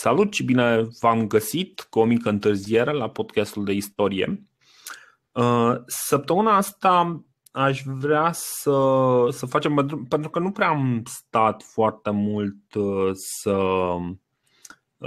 Salut și bine v-am găsit cu o mică întârziere la podcastul de istorie. Uh, săptămâna asta aș vrea să, să facem, pentru, că nu prea am stat foarte mult uh, să, uh,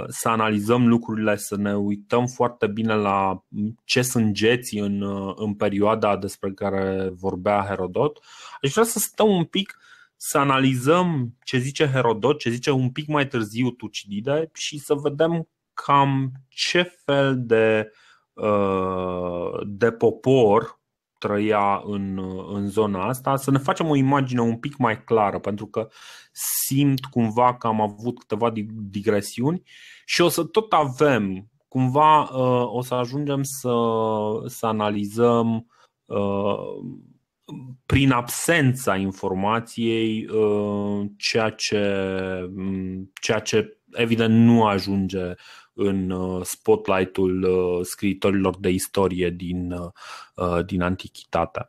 să analizăm lucrurile, să ne uităm foarte bine la ce sunt geții în, în perioada despre care vorbea Herodot, aș vrea să stăm un pic uh, să analizăm ce zice Herodot, ce zice un pic mai târziu Tucidide și să vedem cam ce fel de, uh, de popor trăia în, în zona asta, să ne facem o imagine un pic mai clară, pentru că simt cumva că am avut câteva digresiuni și o să tot avem, cumva uh, o să ajungem să, să analizăm uh, prin absența informației uh, ceea ce, mm, ceea ce evident nu ajunge în uh, spotlight-ul uh, scriitorilor de istorie din, din antichitate.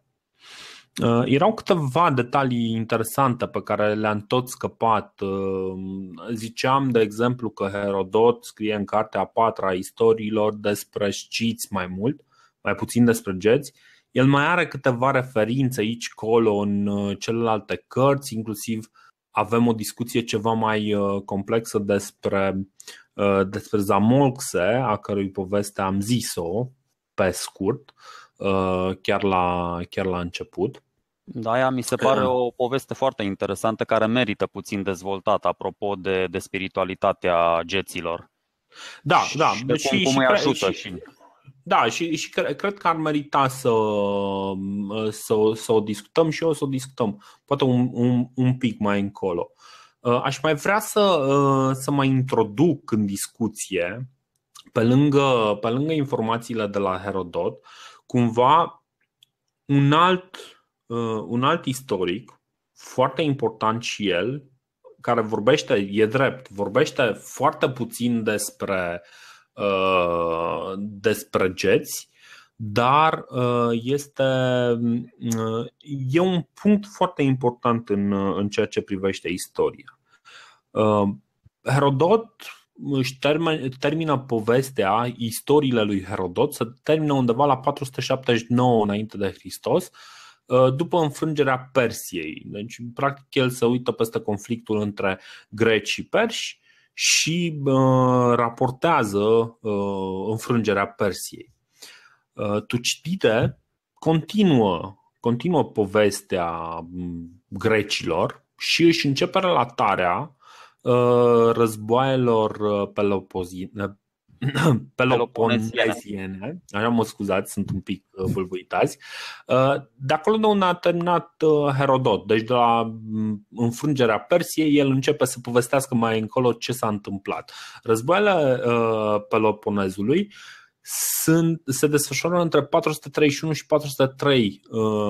Erau câteva detalii interesante pe care le-am tot scăpat. Ziceam, de exemplu, că Herodot scrie în cartea a patra a istoriilor despre știți mai mult, mai puțin despre geți, el mai are câteva referințe aici, colo, în uh, celelalte cărți, inclusiv avem o discuție ceva mai uh, complexă despre, uh, despre Zamolxe, a cărui poveste am zis-o pe scurt, chiar la, chiar la început. Da, aia mi se pare o poveste foarte interesantă care merită puțin dezvoltată, apropo de, de spiritualitatea geților. Da, și da. De cum, și, cum și, îi ajută. Și, și da, și, și cre- cred că ar merita să, mm, să, să o discutăm și o să o discutăm, poate un, un, un pic mai încolo. Uh, aș mai vrea să, uh, să mai introduc în discuție, pe lângă, pe lângă informațiile de la Herodot, cumva un alt, uh, un alt istoric foarte important și el, care vorbește, e drept, vorbește foarte puțin despre uh, Uh, despre geți, dar uh, este uh, e un punct foarte important în, în ceea ce privește istoria. Herodot își termina termină povestea, istoriile lui Herodot se termină undeva la 479 înainte de Hristos, după înfrângerea Persiei. Deci, practic, el se uită peste conflictul între greci și perși și uh, raportează uh, înfrângerea Persiei. Uh, Tucidide continuă, continuă povestea mm, grecilor și își începe relatarea uh, războaielor uh, peloponeziene, așa mă scuzați, sunt un pic uh, bâlbuitați, uh, de acolo de unde a terminat uh, Herodot, deci de la mm, înfrângerea Persiei, el începe să povestească mai încolo ce s-a întâmplat. Războaiele Peloponezului sunt, se desfășoară între 431 și 403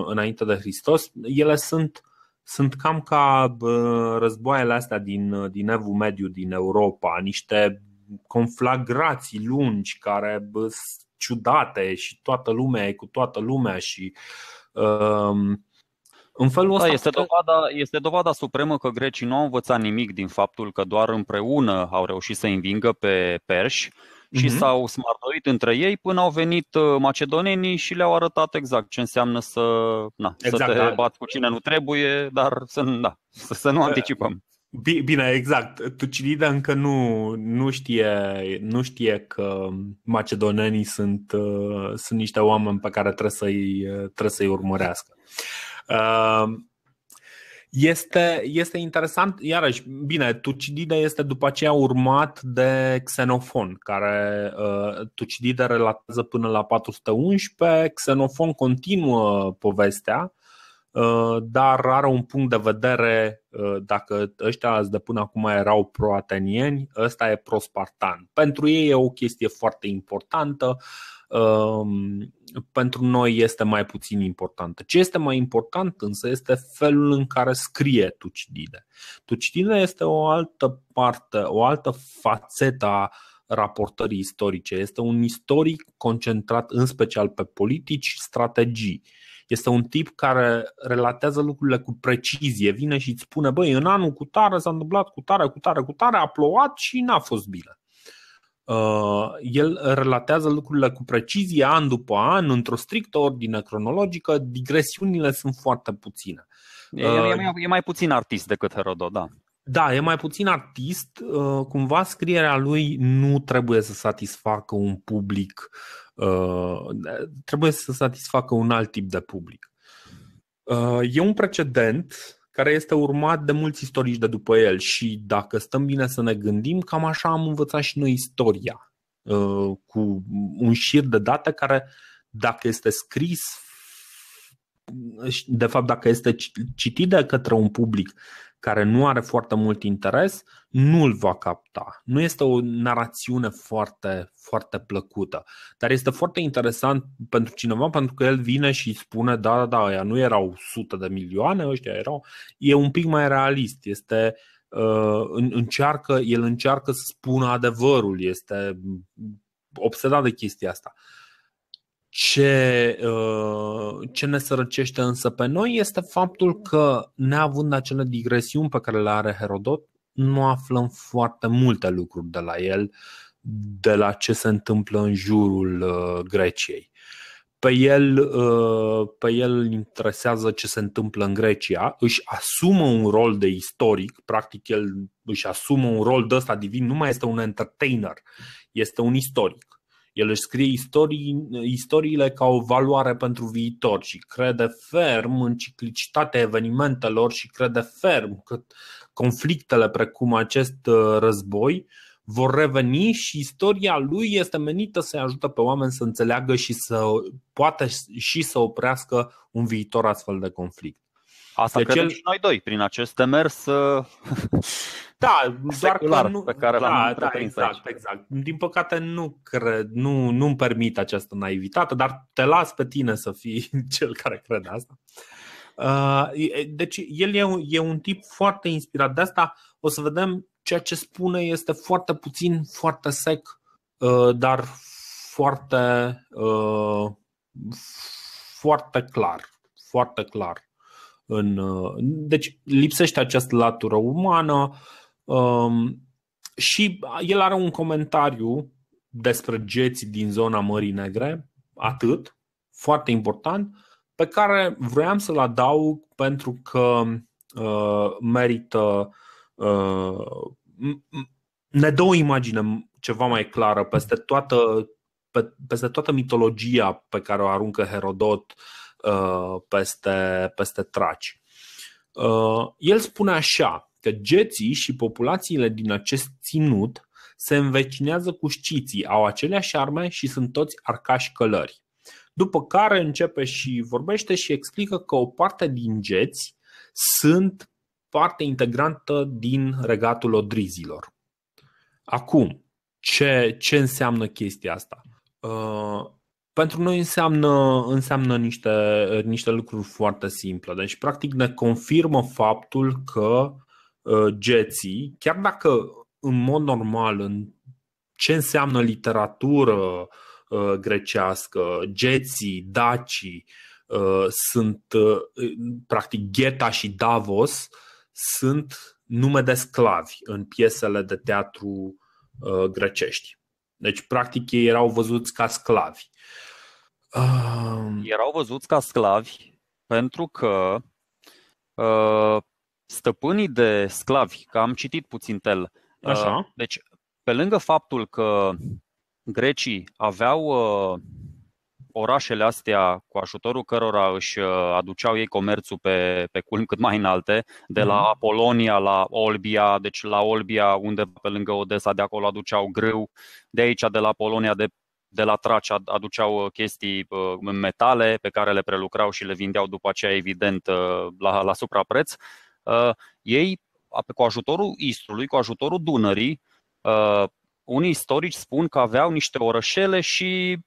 înainte de Hristos. Ele sunt sunt cam ca războaiele astea din, din Evul Mediu din Europa, niște conflagrații lungi care ciudate și toată lumea e cu toată lumea și uh, în felul da, ăsta. Da, este, dovada, este dovada supremă că grecii nu au învățat nimic din faptul că doar împreună au reușit să învingă pe perși și mm-hmm. s-au smardoit între ei până au venit uh, macedonenii și le-au arătat exact ce înseamnă să, na, exact, să te da. bat cu cine nu trebuie, dar să, da, să, să nu anticipăm. Bine, exact. Tucidida încă nu, nu, știe, nu știe că macedonenii sunt, uh, sunt niște oameni pe care trebuie să-i, uh, trebuie să-i urmărească. Uh, este, este interesant, iarăși, bine, Tucidide este după aceea urmat de Xenofon, care Tucidida Tucidide relatează până la 411, Xenofon continuă povestea Uh, dar are un punct de vedere, uh, dacă ăștia de până acum erau proatenieni, ăsta e prospartan. Pentru ei e o chestie foarte importantă, um, pentru noi este mai puțin importantă. Ce este mai important însă este felul în care scrie Tucidide. Tucidide este o altă parte, o altă fațetă a raportării istorice. Este un istoric concentrat în special pe politici, strategii. Este un tip care relatează lucrurile cu precizie, vine și îți spune, băi, în anul cu tare s-a întâmplat cu tare, cu tare, cu tare, a plouat și n-a fost bine. Uh, el relatează lucrurile cu precizie, an după an, într-o strictă ordine cronologică, digresiunile sunt foarte puține. E, e, uh, mai, e mai puțin artist decât Herodot, da. Da, e mai puțin artist. Uh, cumva scrierea lui nu trebuie să satisfacă un public, uh, trebuie să satisfacă un alt tip de public. Uh, e un precedent care este urmat de mulți istorici de după el și dacă stăm bine să ne gândim, cam așa am învățat și noi istoria, cu un șir de date care, dacă este scris de fapt, dacă este citit de către un public care nu are foarte mult interes, nu îl va capta. Nu este o narațiune foarte, foarte plăcută, dar este foarte interesant pentru cineva pentru că el vine și spune, da, da, da, aia nu erau sute de milioane, ăștia erau. E un pic mai realist, este uh, încearcă, el încearcă să spună adevărul, este obsedat de chestia asta. Uh, ce, uh, ce ne sărăcește însă pe noi este faptul că, neavând acele digresiuni pe care le are Herodot, nu aflăm foarte multe lucruri de la el, de la ce se întâmplă în jurul uh, Greciei. Pe el, uh, pe el îl interesează ce se întâmplă în Grecia, își asumă un rol de istoric, practic el își asumă un rol de ăsta divin, nu mai este un entertainer, este un istoric. El își scrie istorii, istoriile ca o valoare pentru viitor și crede ferm în ciclicitatea evenimentelor și crede ferm că conflictele precum acest uh, război vor reveni și istoria lui este menită să-i ajute pe oameni să înțeleagă și să poată și să oprească un viitor astfel de conflict. Asta deci credem el... și noi doi, prin acest demers uh, da, doar că nu, pe care da, l-am da, exact, exact. Din păcate nu cred, nu, nu-mi permit această naivitate, dar te las pe tine să fii cel care crede asta. Uh, deci el e un, e un tip foarte inspirat de asta. O să vedem ceea ce spune este foarte puțin, foarte sec, uh, dar foarte, foarte clar. Foarte clar în, uh, deci lipsește această latură umană um, și el are un comentariu despre geții din zona Mării Negre, atât, foarte important, pe care vroiam să-l adaug pentru că uh, merită uh, ne dă o imagine ceva mai clară peste toată, pe, peste toată mitologia pe care o aruncă Herodot uh, Uh, peste, peste traci. Uh, el spune așa că geții și populațiile din acest ținut se învecinează cu știții, au aceleași arme și sunt toți arcași călări. După care începe și vorbește și explică că o parte din geți sunt parte integrantă din regatul odrizilor. Acum, ce, ce înseamnă chestia asta? Uh, pentru noi înseamnă, înseamnă niște, niște lucruri foarte simple. Deci, practic, ne confirmă faptul că geții, ă, chiar dacă în mod normal, în ce înseamnă literatură ă, grecească, geții, dacii, ă, sunt, practic, Gheta și Davos sunt nume de sclavi în piesele de teatru grecești. Deci, practic, ei erau văzuți ca sclavi. Um... Erau văzuți ca sclavi pentru că uh, stăpânii de sclavi, că am citit puțin tel, uh, ă, Așa. deci pe lângă faptul că grecii aveau uh, orașele astea cu ajutorul cărora își aduceau ei comerțul pe, pe culm cât mai înalte, de la mhm. Apolonia la Olbia, deci la Olbia unde pe lângă Odessa de acolo aduceau grâu, de aici de la Polonia de de la Traci aduceau uh, chestii uh, în metale pe care le prelucrau și le vindeau după aceea, evident, uh, la, la suprapreț. Ei, cu ajutorul Istrului, cu ajutorul Dunării, unii istorici spun că aveau niște orășele și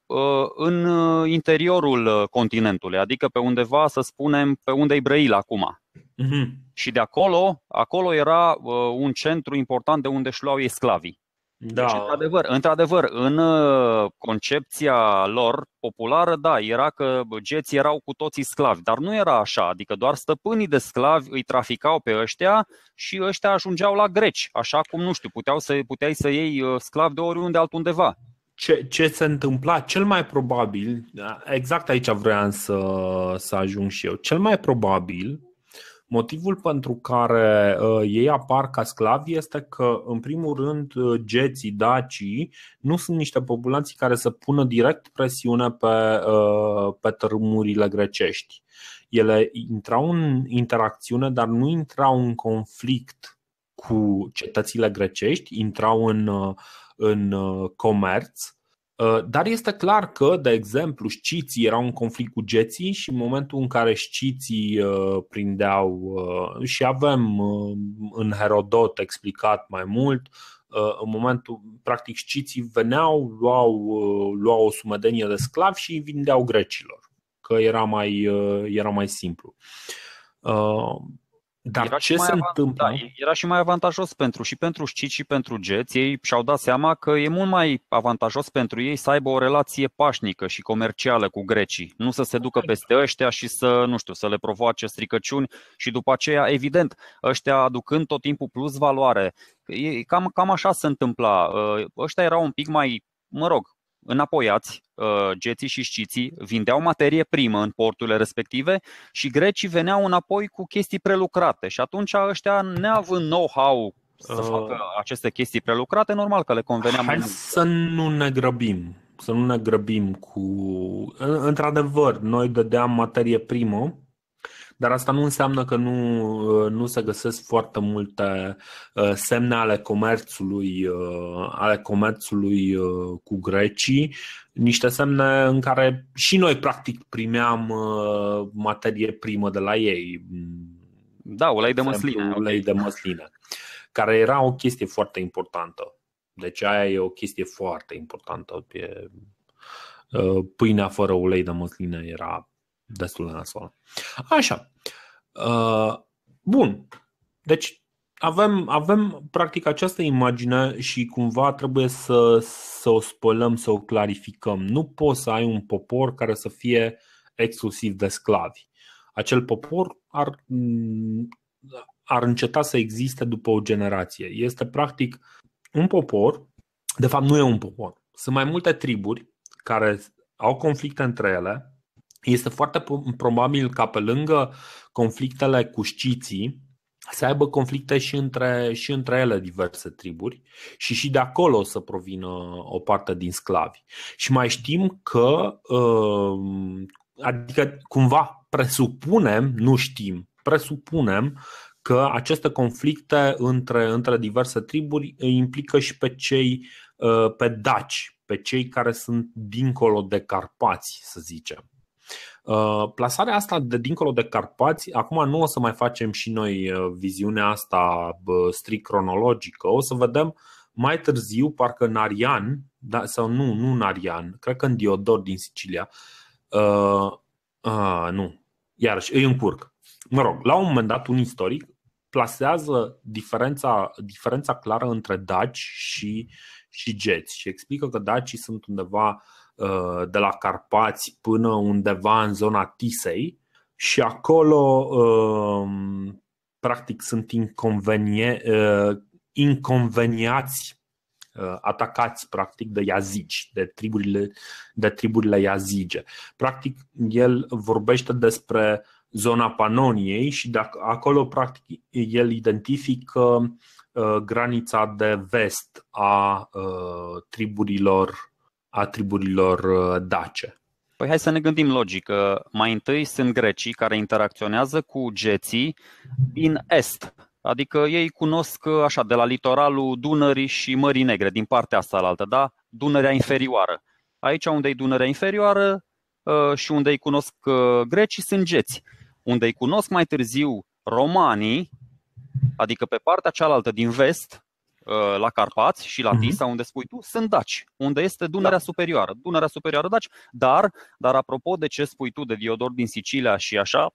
în interiorul continentului, adică pe undeva, să spunem, pe unde e Brăil acum. Mm-hmm. Și de acolo, acolo era uh, un centru important de unde își luau ei sclavii. Deci, da. Deci, într-adevăr, într-adevăr, în uh, concepția lor populară, da, era că geții erau cu toții sclavi, dar nu era așa, adică doar stăpânii de sclavi îi traficau pe ăștia și ăștia ajungeau la greci, așa cum, nu știu, puteau să, puteai să iei uh, sclavi de oriunde altundeva. Ce, ce se întâmpla, cel mai probabil, da, exact aici vreau să, să ajung și eu, cel mai probabil Motivul pentru care uh, ei apar ca sclavi este că, în primul rând, uh, geții, dacii nu sunt niște populații care să pună direct presiune pe, uh, pe tărâmurile grecești. Ele intrau în interacțiune, dar nu intrau în conflict cu cetățile grecești, intrau în, uh, în uh, comerț Ă, dar este clar că, de exemplu, știții erau în conflict cu geții și în momentul în care știții ă, prindeau ă, și avem în Herodot explicat mai mult, în momentul, practic, știții veneau, luau, luau o sumedenie de sclavi și îi vindeau grecilor, că era mai, era mai simplu. Dar era ce se avant- întâmplă? Da, era și mai avantajos pentru și pentru Știci și pentru Jets. Ei și-au dat seama că e mult mai avantajos pentru ei să aibă o relație pașnică și comercială cu grecii. Nu să se ducă peste ăștia și să, nu știu, să le provoace stricăciuni și după aceea, evident, ăștia aducând tot timpul plus valoare. E, cam, cam așa se întâmpla. Ă, ăștia erau un pic mai mă rog, înapoiați, uh, geții și șciții, vindeau materie primă în porturile respective și grecii veneau înapoi cu chestii prelucrate și atunci ăștia, neavând know-how să uh. facă aceste chestii prelucrate, normal că le convenea Hai mai să nu ne grăbim, să nu ne grăbim cu... Într-adevăr, noi dădeam materie primă, dar asta nu înseamnă că nu, uh, nu se găsesc foarte multe uh, semne ale comerțului, uh, ale comerțului cu grecii, niște semne în care și noi practic primeam materie primă de la ei. Da, ulei de măsline. Ulei de măsline, care era o chestie foarte importantă. Deci aia e o chestie foarte importantă. pâinea fără ulei de măsline era destul de nasoală. Așa. Uh, bun. Deci avem, avem practic această imagine și cumva trebuie să, să o spălăm, să o clarificăm. Nu poți să ai un popor care să fie exclusiv de sclavi. Acel popor ar, ar înceta să existe după o generație. Este practic un popor, de fapt nu e un popor. Sunt mai multe triburi care au conflicte între ele, este foarte probabil ca pe lângă conflictele cu știții să aibă conflicte și între, și între ele diverse triburi și și de acolo să provină o parte din sclavi. Și mai știm că, um, adică cumva presupunem, nu știm, presupunem că aceste conflicte între, între diverse triburi implică și pe cei uh, pe daci, pe cei care sunt dincolo de Carpați, să zicem. Uh, plasarea asta de dincolo de Carpați, acum nu o să mai facem și noi uh, viziunea asta strict cronologică, o să vedem mai târziu, parcă în Arian, da, sau nu, nu în Arian, cred că în Diodor din Sicilia, uh, uh, nu, iarăși îi încurc. Mă rog, la un moment dat un istoric plasează diferența, diferența clară între daci și, și geți și explică că dacii sunt undeva uh, Uh, de la Carpați până undeva în zona Tisei și acolo uh, practic sunt uh, inconveniați atacați practic de iazici, de triburile, de triburile iazige. Practic, el vorbește despre zona Panoniei și de acolo practic el identifică granița de vest a triburilor a triburilor uh, dace. Păi hai să ne gândim logic. Uh, mai întâi sunt grecii care interacționează cu geții din est, adică ei cunosc uh, așa de la litoralul Dunării și Mării Negre, din partea asta altă, da? Dunărea inferioară. Aici unde e Dunărea inferioară și unde îi cunosc grecii sunt geți. Unde îi cunosc mai târziu romanii, adică pe partea cealaltă din vest, Uh, la Carpați și la mhm. Tisa, unde spui tu, sunt daci, unde este Dunărea da. Superioară. Dunărea Superioară daci, dar, dar apropo de ce spui tu de Diodor din Sicilia și așa,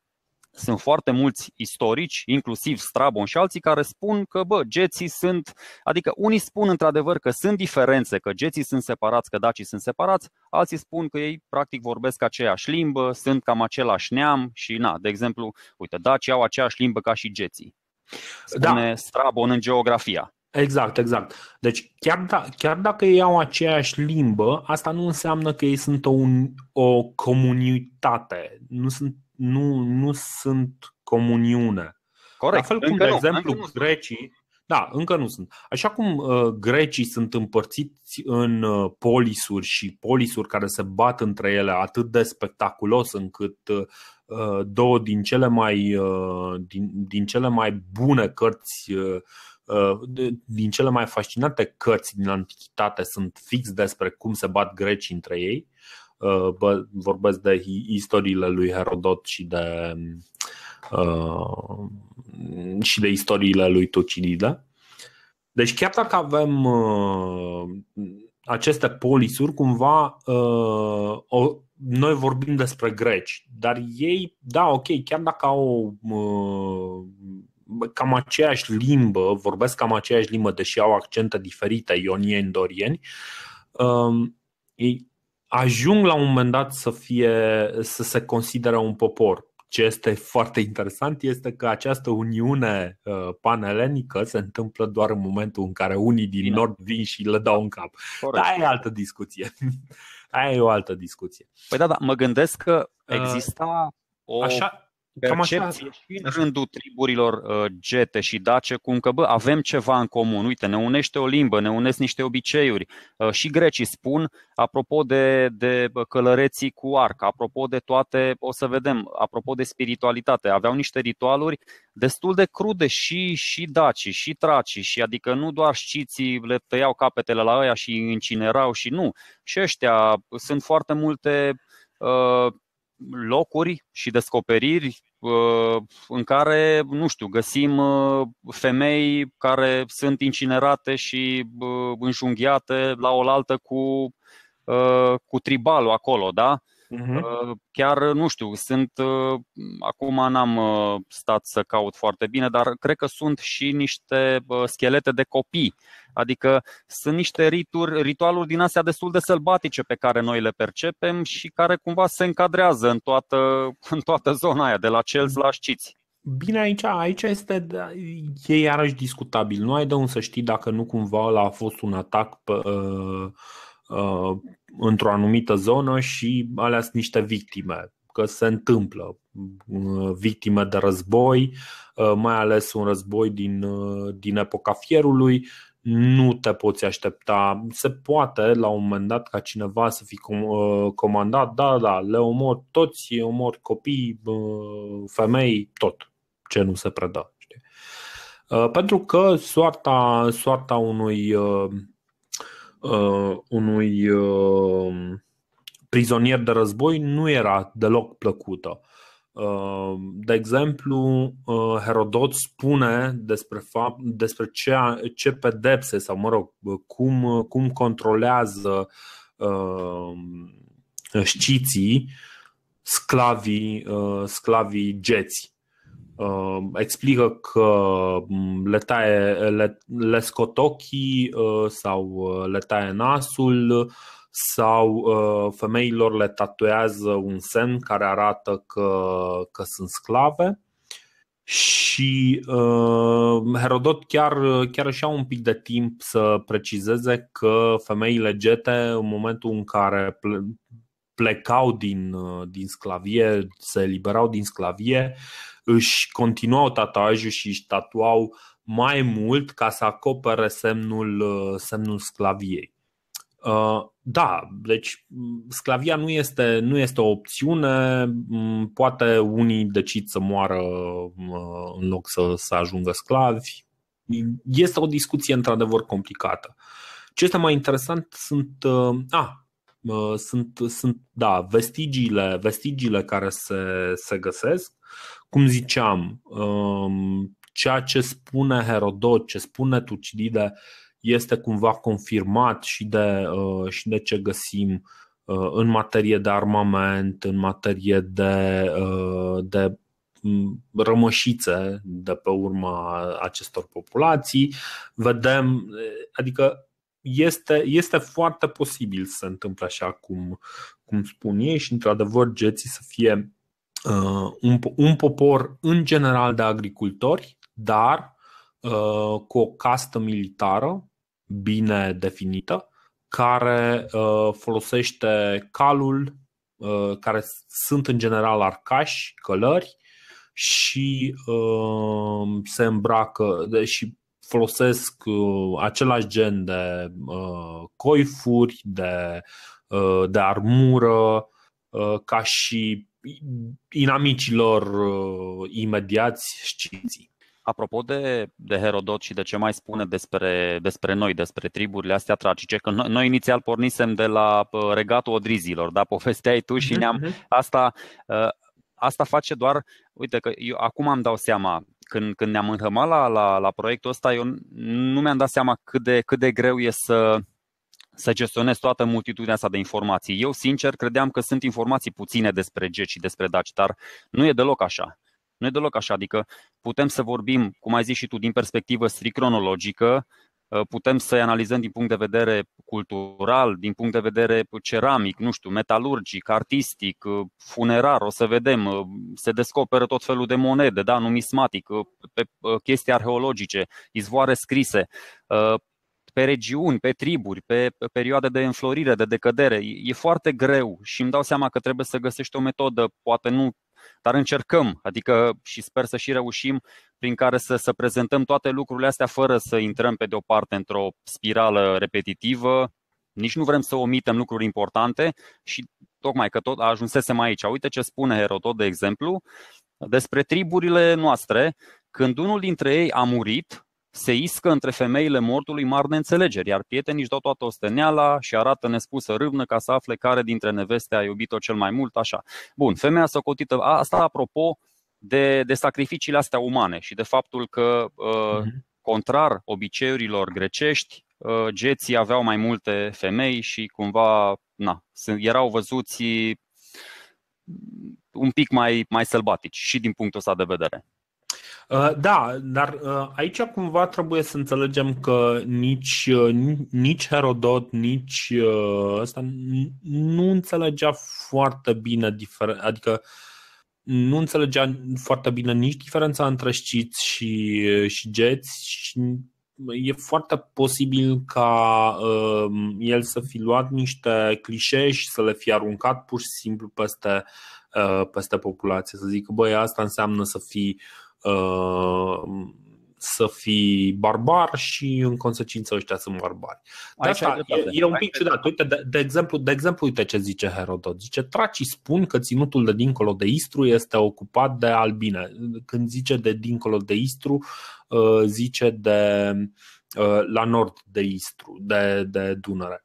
sunt foarte mulți istorici, inclusiv Strabon și alții, care spun că, bă, geții sunt, adică unii spun într-adevăr că sunt diferențe, că geții sunt separați, că dacii sunt separați, alții spun că ei practic vorbesc aceeași limbă, sunt cam același neam și, na, de exemplu, uite, dacii au aceeași limbă ca și geții. Da. Spune da. Strabon în geografia. Exact, exact. Deci chiar, da, chiar dacă ei au aceeași limbă, asta nu înseamnă că ei sunt o, o comunitate. Nu sunt, nu, nu sunt comuniune. Corect. La fel cum, încă de nu, exemplu, încă grecii. Da, încă nu sunt. Așa cum uh, grecii sunt împărțiți în uh, polisuri și polisuri care se bat între ele atât de spectaculos încât uh, uh două din cele mai, uh, din, din cele mai bune cărți uh, Uh, din cele mai fascinante cărți din antichitate sunt fix despre cum se bat grecii între ei. Uh, vorbesc de istoriile lui Herodot și de, uh, și de istoriile lui Tucidide. Deci chiar dacă avem aceste polisuri, cumva o, noi vorbim despre greci, dar ei, da, ok, chiar dacă au cam aceeași limbă, vorbesc cam aceeași limbă, deși au accente diferite, ionieni, dorieni, um, ei ajung la un moment dat să, fie, să se consideră un popor. Ce este foarte interesant este că această uniune uh, panelenică se întâmplă doar în momentul în care unii din Bine. nord vin și le dau în cap. Corect. Dar e altă discuție. Aia e o altă discuție. Păi da, da, mă gândesc că uh, exista uh, o... Așa, percepție și în rândul triburilor uh, gete și dace, cum că bă, avem ceva în comun, uite, ne unește o limbă, ne unesc niște obiceiuri. Uh, și grecii spun, apropo de, de călăreții cu arc, apropo de toate, o să vedem, apropo de spiritualitate, aveau niște ritualuri destul de crude și, și daci, și traci, și adică nu doar știții le tăiau capetele la aia și încinerau și nu. Și ăștia sunt foarte multe uh, locuri și descoperiri uh, în care, nu știu, găsim uh, femei care sunt incinerate și uh, înjunghiate la oaltă cu, cu tribalul acolo, da? Uh-huh. Chiar nu știu, sunt uh, acum n-am uh, stat să caut foarte bine, dar cred că sunt și niște uh, schelete de copii. Adică sunt niște rituri, ritualuri din astea destul de sălbatice pe care noi le percepem și care cumva se încadrează în toată, în toată zona aia, de la cel la știți. Bine, aici, aici este, da, e iarăși discutabil. Nu ai de unde să știi dacă nu cumva a fost un atac pe, uh, într-o anumită zonă și alea sunt niște victime, că se întâmplă uh, victime de război, uh, mai ales un război din, uh, din epoca fierului, nu te poți aștepta. Se poate la un moment dat ca cineva să fi comandat, da, da, le omor toți, omor copii, femei, tot ce nu se predă. Știi? Pentru că soarta, soarta unui uh, unui uh, prizonier de război nu era deloc plăcută. Uh, de exemplu, uh, Herodot spune despre, fapt, despre ce, ce pedepse sau, mă rog, uh, cum, uh, cum controlează uh, știții sclavii, uh, sclavii geți uh, explică că le, taie, le, le scot ochii uh, sau ă, le taie nasul sau uh, femeilor le tatuează un semn care arată că, că sunt sclave. Și uh, Herodot chiar, chiar își ia un pic de timp să precizeze că femeile gete, în momentul în care plecau din, din sclavie, se eliberau din sclavie, uh, își continuau tatuajul și își tatuau mai mult ca să acopere semnul, uh, semnul sclaviei. Uh, da, deci mm, sclavia nu este, nu este o opțiune, mm, poate unii decid să moară uh, în loc să, să ajungă sclavi. Este o discuție într-adevăr complicată. Ce este mai interesant sunt, a, sunt, sunt da, vestigiile, vestigiile care se, se găsesc cum ziceam, um, ceea ce spune Herodot, ce spune Tucidide, este cumva confirmat și de, uh, și de ce găsim uh, în materie de armament, în materie de, uh, de mm, rămășițe de pe urma acestor populații. Vedem, adică este, este foarte posibil să se întâmple așa cum, cum spun ei și într-adevăr geții să fie Uh, un, un popor în general de agricultori, dar uh, cu o castă militară bine definită, care uh, folosește calul, care sunt în general arcași, călări și se îmbracă și folosesc același gen de coifuri, de, de armură, ca și inamicilor uh, imediați știți. Apropo de, de Herodot și de ce mai spune despre, despre noi, despre triburile astea tragice, că noi, noi inițial pornisem de la uh, regatul odrizilor, da, povesteai tu și mhm, ne-am... Mhm. Asta, uh, asta face doar, uite că eu acum am dau seama, când, când ne-am înhămat la, la, la proiectul ăsta, eu nu mi-am dat seama cât de, cât de greu e să, să gestionez toată multitudinea asta de informații. Eu, sincer, credeam că sunt informații puține despre GEC și despre DACI, dar nu e deloc așa. Nu e deloc așa, adică putem să vorbim, cum ai zis și tu, din perspectivă strict cronologică, uh, putem să analizăm din punct de vedere cultural, din punct de vedere ceramic, nu știu, metalurgic, artistic, uh, funerar, o să vedem, uh, se descoperă tot felul de monede, da, numismatic, pe chestii arheologice, izvoare scrise pe regiuni, pe triburi, pe perioade de înflorire, de decădere. E foarte greu și îmi dau seama că trebuie să găsești o metodă, poate nu, dar încercăm, adică și sper să și reușim, prin care să, să prezentăm toate lucrurile astea fără să intrăm pe de o parte într-o spirală repetitivă, nici nu vrem să omitem lucruri importante și tocmai că tot ajunsesem aici. Uite ce spune Herodot, de exemplu, despre triburile noastre, când unul dintre ei a murit, se iscă între femeile mortului mari neînțelegeri, iar prietenii își dau toată osteneala și arată nespusă râvnă ca să afle care dintre neveste a iubit-o cel mai mult, așa. Bun, femeia s-a cotită, asta apropo de, de sacrificiile astea umane și de faptul că, uh, mhm. contrar obiceiurilor grecești, uh, geții aveau mai multe femei și cumva na, erau văzuți un pic mai, mai sălbatici și din punctul ăsta de vedere. Uh, da, dar uh, aici cumva trebuie să înțelegem că nici, uh, nici Herodot, nici ăsta nu înțelegea foarte bine, diferența, adică nu înțelegea foarte bine nici diferența între știți și, și geți și e foarte posibil ca uh, el să fi luat niște clișee și să le fi aruncat pur și simplu peste, uh, peste populație, să zic, băi, asta înseamnă să fii uh, Uh, să fii barbar și în consecință ăștia sunt barbari. De asta e, e un pic ciudat. Uite, de, de, exemplu, de exemplu, uite ce zice Herodot. Zice, tracii spun că ținutul de dincolo de Istru este ocupat de albine. Când zice de dincolo de Istru, uh, zice de uh, la nord de Istru, de, de Dunăre.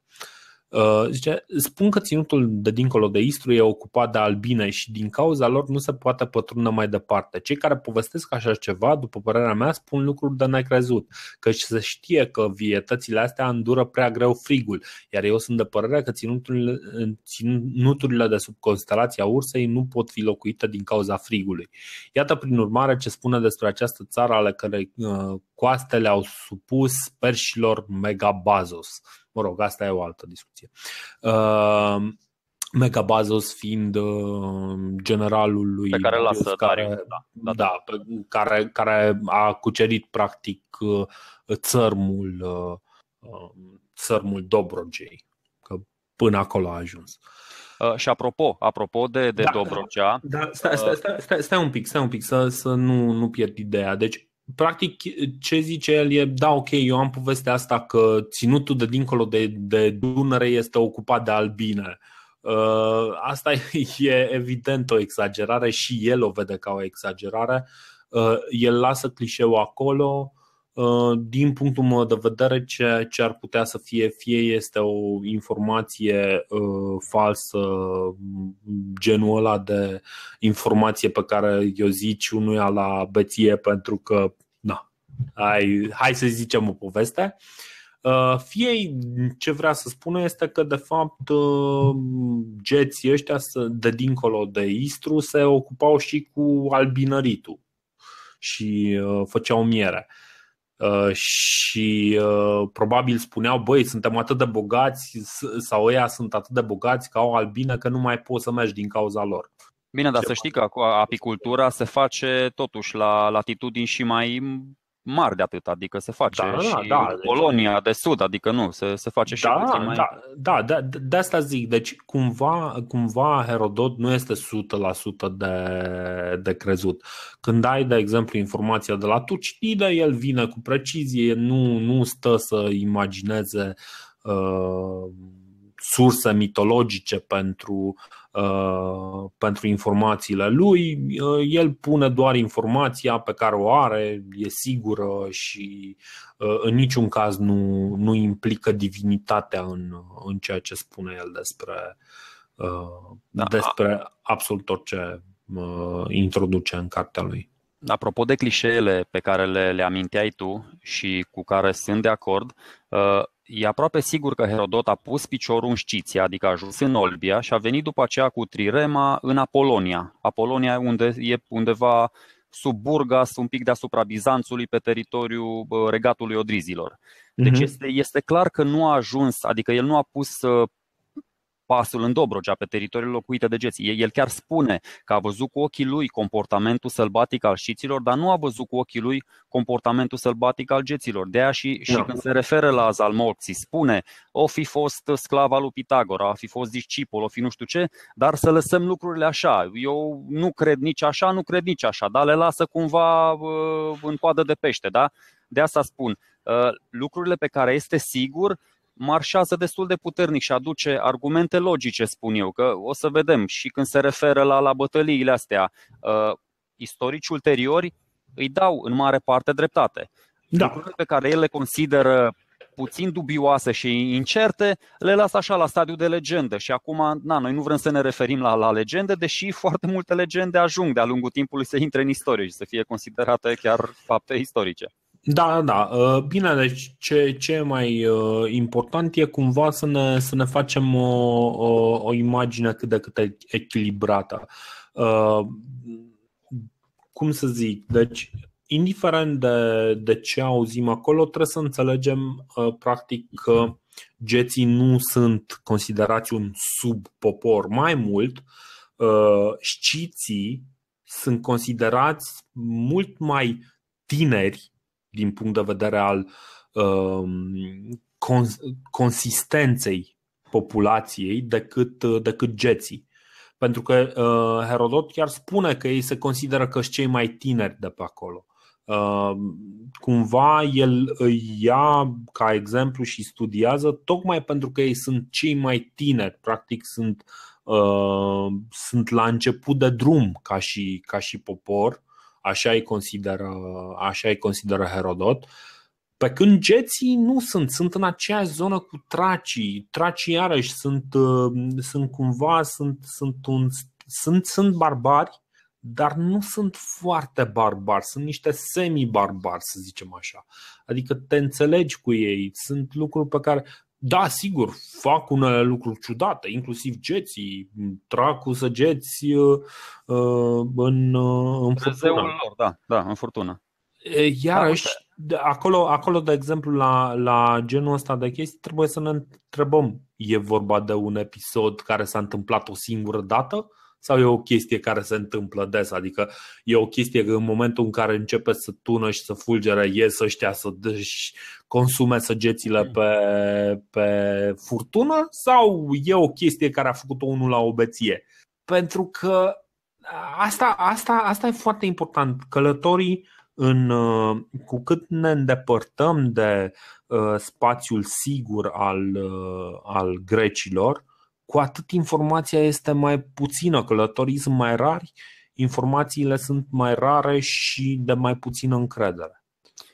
Uh, zice, spun că ținutul de dincolo de Istru e ocupat de albine și din cauza lor nu se poate pătrunde mai departe. Cei care povestesc așa ceva, după părerea mea, spun lucruri de necrezut, căci se știe că vietățile astea îndură prea greu frigul, iar eu sunt de părere că ținuturile, ținuturile de sub constelația ursei nu pot fi locuite din cauza frigului. Iată prin urmare ce spune despre această țară ale cărei uh, coastele au supus perșilor megabazos. Mă rog, asta e o altă discuție. Uh, Megabazos fiind uh, generalul lui pe care lasă care, da, da, da, da. Pe, care, care a cucerit practic uh, țărmul uh, um, țărmul Dobrogei, că până acolo a ajuns. Uh, și apropo, apropo de, de da, Dobrogea... Da, da, stai, stai, uh, stai, stai, stai un pic, stai un pic, să, să nu, nu pierd ideea. Deci practic, ce zice el e, da, ok, eu am povestea asta că ținutul de dincolo de, de Dunăre este ocupat de albine. Uh, asta e evident o exagerare și el o vede ca o exagerare. Uh, el lasă clișeul acolo, Uh, din punctul meu de vedere, ce, ce ar putea să fie, fie este o informație uh, falsă, genul ăla de informație pe care eu zici unuia la beție pentru că, na, ai, hai să zicem o poveste. Uh, fie ce vrea să spună este că, de fapt, uh, geții ăștia de dincolo de Istru se ocupau și cu albinăritul și făceau miere. Uh, și uh, probabil spuneau, băi, suntem atât de bogați sau ei sunt atât de bogați ca o albină că nu mai poți să mergi din cauza lor. Bine, dar Ce să știi că apicultura se face totuși la latitudini și mai mari de atât, adică se face da, și da, da, în deci- Polonia deci... de Sud, adică nu, se, se face și da, mai... Da, da, da, de asta zic, deci cumva, cumva Herodot nu este 100% de, de crezut. Când ai, de exemplu, informația de la Tucidide, el vine cu precizie, nu, nu stă să imagineze uh, surse mitologice pentru Uh, pentru informațiile lui. Uh, el pune doar informația pe care o are, e sigură și uh, în niciun caz nu, nu implică divinitatea în, în ceea ce spune el despre, da. despre absolut orice introduce în cartea lui apropo de clișeele pe care le, le aminteai tu și cu care sunt de acord, uh, e aproape sigur că Herodot a pus piciorul în Știția, adică a ajuns în Olbia și a venit după aceea cu trirema în Apolonia. Apolonia unde e undeva sub Burgas, un pic deasupra Bizanțului, pe teritoriul uh, regatului Odrizilor. Deci mhm. este, este clar că nu a ajuns, adică el nu a pus uh, pasul în Dobrogea, pe teritoriul locuite de geți. El chiar spune că a văzut cu ochii lui comportamentul sălbatic al șiților, dar nu a văzut cu ochii lui comportamentul sălbatic al geților. De aia și, și da. când se referă la Zalmolxi, spune o fi fost sclava lui Pitagora, o fi fost discipol, o fi nu știu ce, dar să lăsăm lucrurile așa. Eu nu cred nici așa, nu cred nici așa, dar le lasă cumva în coadă de pește. Da? De asta spun, ă, lucrurile pe care este sigur marșează destul de puternic și aduce argumente logice, spun eu, că o să vedem și când se referă la, la bătăliile astea, uh, istorici ulteriori îi dau în mare parte dreptate. Da. Lucrurile pe care el le consideră puțin dubioase și incerte, le las așa la stadiu de legendă și acum na, noi nu vrem să ne referim la, la legende, deși foarte multe legende ajung de-a lungul timpului să intre în istorie și să fie considerate chiar fapte istorice. Da, da. da. Ă, bine, deci ce, ce e mai ă, important e cumva să ne, să ne facem o, o, o imagine cât de cât echilibrată. Ă, cum să zic? Deci, indiferent de, de ce auzim acolo, trebuie să înțelegem practic că geții nu sunt considerați un subpopor. Mai mult, știții sunt considerați mult mai tineri din punct de vedere al uh, cons- consistenței populației decât, uh, decât geții. Pentru că uh, Herodot chiar spune că ei se consideră că sunt cei mai tineri de pe acolo. Uh, cumva el îi ia ca exemplu și studiază tocmai pentru că ei sunt cei mai tineri, practic sunt, uh, sunt la început de drum ca și, ca și popor Așa îi consideră, așa îi consideră Herodot. Pe când geții nu sunt, sunt în aceeași zonă cu tracii. Tracii iarăși sunt, uh, sunt cumva, sunt, sunt, un, sunt, sunt barbari, dar nu sunt foarte barbari, sunt niște semi-barbari, să zicem așa. Adică te înțelegi cu ei, sunt lucruri pe care da, sigur, fac unele lucruri ciudate, inclusiv geții, trag cu săgeți uh, uh în, uh, în furtună. lor, da, da, în furtună. Iarăși, da, acolo, acolo, de exemplu, la, la genul ăsta de chestii, trebuie să ne întrebăm, e vorba de un episod care s-a întâmplat o singură dată? Sau e o chestie care se întâmplă des? Adică e o chestie că în momentul în care începe să tună și să fulgere, ies ăștia să își consume săgețile mm. pe, pe furtună? Sau e o chestie care a făcut-o unul la obeție, Pentru că asta, asta, asta e foarte important. Călătorii în, uh, cu cât ne îndepărtăm de uh, spațiul sigur al, uh, al grecilor, cu atât informația este mai puțină, călătorii sunt mai rari, informațiile sunt mai rare și de mai puțină încredere.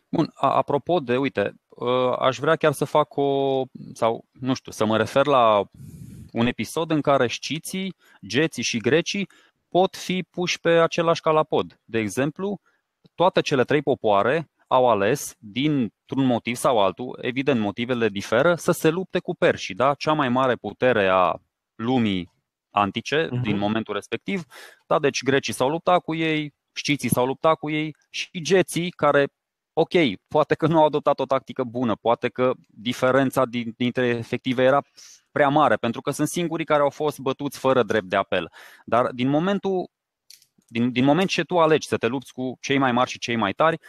Bun, apropo de, uite, ă, aș vrea chiar să fac o, sau nu știu, să mă refer la un episod în care șciții, geții și grecii pot fi puși pe același calapod. De exemplu, toate cele trei popoare au ales, dintr-un motiv sau altul, evident motivele diferă, să se lupte cu perșii, Da? Cea mai mare putere a lumii antice uh-huh. din momentul respectiv. Da, deci grecii s-au luptat cu ei, știții s-au luptat cu ei și geții care, ok, poate că nu au adoptat o tactică bună, poate că diferența dintre efective era prea mare, pentru că sunt singurii care au fost bătuți fără drept de apel. Dar din momentul din, din moment ce tu alegi să te lupți cu cei mai mari și cei mai tari,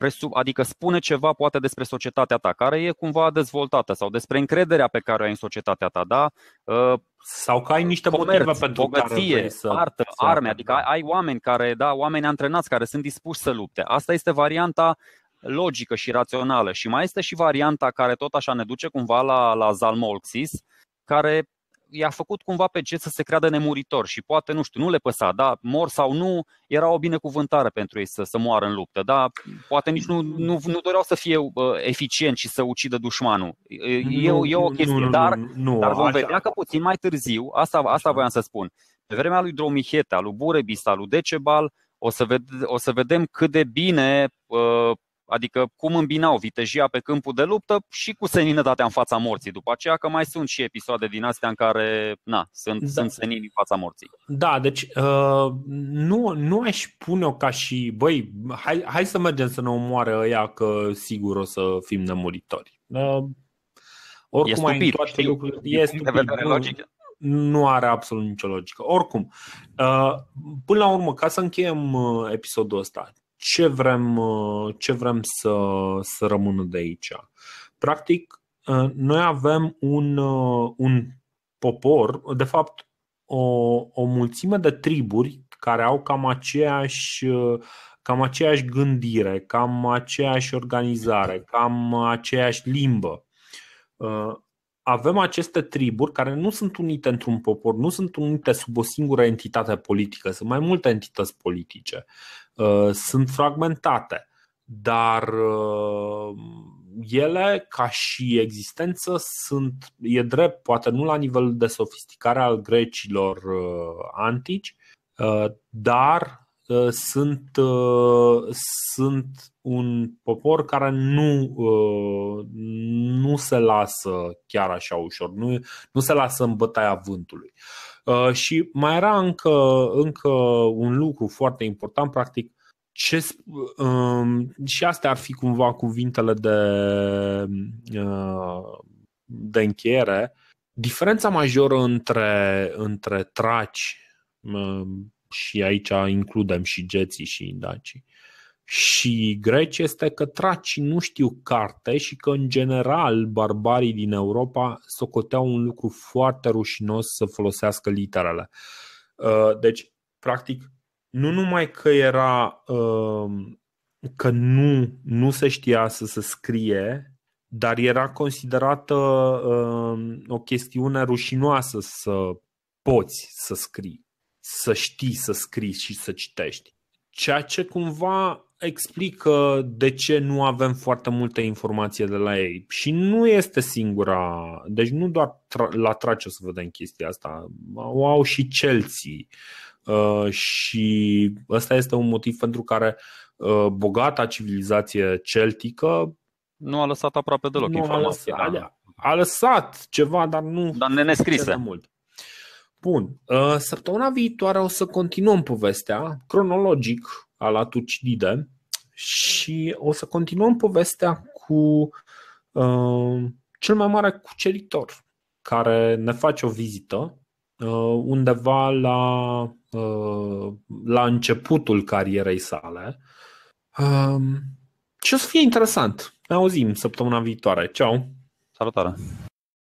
presup, adică spune ceva poate despre societatea ta, care e cumva dezvoltată sau despre încrederea pe care o ai în societatea ta, da? Ă, sau că ai niște comerț, motive pentru bogăție, care să, artă, să arme, adică ai, da. ai oameni care, da, oameni antrenați care sunt dispuși să lupte. Asta este varianta logică și rațională. Și mai este și varianta care tot așa ne duce cumva la, la Zalmolxis, care i-a făcut cumva pe ce să se creadă nemuritor și poate, nu știu, nu le păsa, da, mor sau nu, era o binecuvântare pentru ei să, să moară în luptă, da, poate nici nu, nu, nu doreau să fie uh, eficient și să ucidă dușmanul. E, nu, e o chestie, nu, nu, dar, nu, nu, dar vom așa. vedea că puțin mai târziu, asta, asta voiam să spun, pe vremea lui Dromiheta, lui Burebista, lui Decebal, o să, ved- o să vedem cât de bine uh, Adică cum îmbinau vitejia pe câmpul de luptă și cu seninătatea în fața morții după aceea, că mai sunt și episoade din astea în care na, sunt, da. sunt senini în fața morții. Da, deci uh, nu, nu aș pune-o ca și, băi, hai, hai să mergem să ne omoare ăia că sigur o să fim nemuritori. Uh, oricum e stupid, toate lucrurile, e stupid, logică. Nu are absolut nicio logică. Oricum, uh, până la urmă, ca să încheiem uh, episodul ăsta, ce vrem, uh, ce vrem să, să rămână de aici. Practic, uh, noi avem un, uh, un popor, de fapt, o, o mulțime de triburi care au cam aceeași, cam aceeași gândire, cam aceeași organizare, cam aceeași limbă avem aceste triburi care nu sunt unite într-un popor, nu sunt unite sub o singură entitate politică, sunt mai multe entități politice, uh, sunt fragmentate, dar uh, ele, ca și existență, sunt, e drept, poate nu la nivelul de sofisticare al grecilor uh, antici, dar Uh, sunt, uh, sunt un popor care nu, uh, nu se lasă chiar așa ușor, nu, nu se lasă în bătaia vântului. Și mai era încă, încă un lucru foarte important, practic, ce, um, și astea ar fi cumva cuvintele de, de încheiere. Diferența majoră între, între traci um, și aici includem și geții și indacii. și greci este că tracii nu știu carte și că în general barbarii din Europa socoteau un lucru foarte rușinos să folosească literele. Uh, deci, practic, nu numai că era uh, că nu, nu se știa să se scrie, dar era considerată uh, o chestiune rușinoasă să poți să scrii să știi să scrii și să citești. Ceea ce cumva explică de ce nu avem foarte multe informații de la ei. Și nu este singura, deci nu doar tra- la Trace o să vedem chestia asta, o au și Chelsea. Uh, și ăsta este un motiv pentru care uh, bogata civilizație celtică nu a lăsat aproape deloc nu informații. A lăsat, da. a, lăsat ceva, dar nu. Dar nenescrise. Mult. Bun. Uh, săptămâna viitoare o să continuăm povestea cronologic a la Tucidide și o să continuăm povestea cu uh, cel mai mare cuceritor care ne face o vizită uh, undeva la, uh, la începutul carierei sale. Uh, și o să fie interesant. Ne auzim săptămâna viitoare. Ceau! Salutare!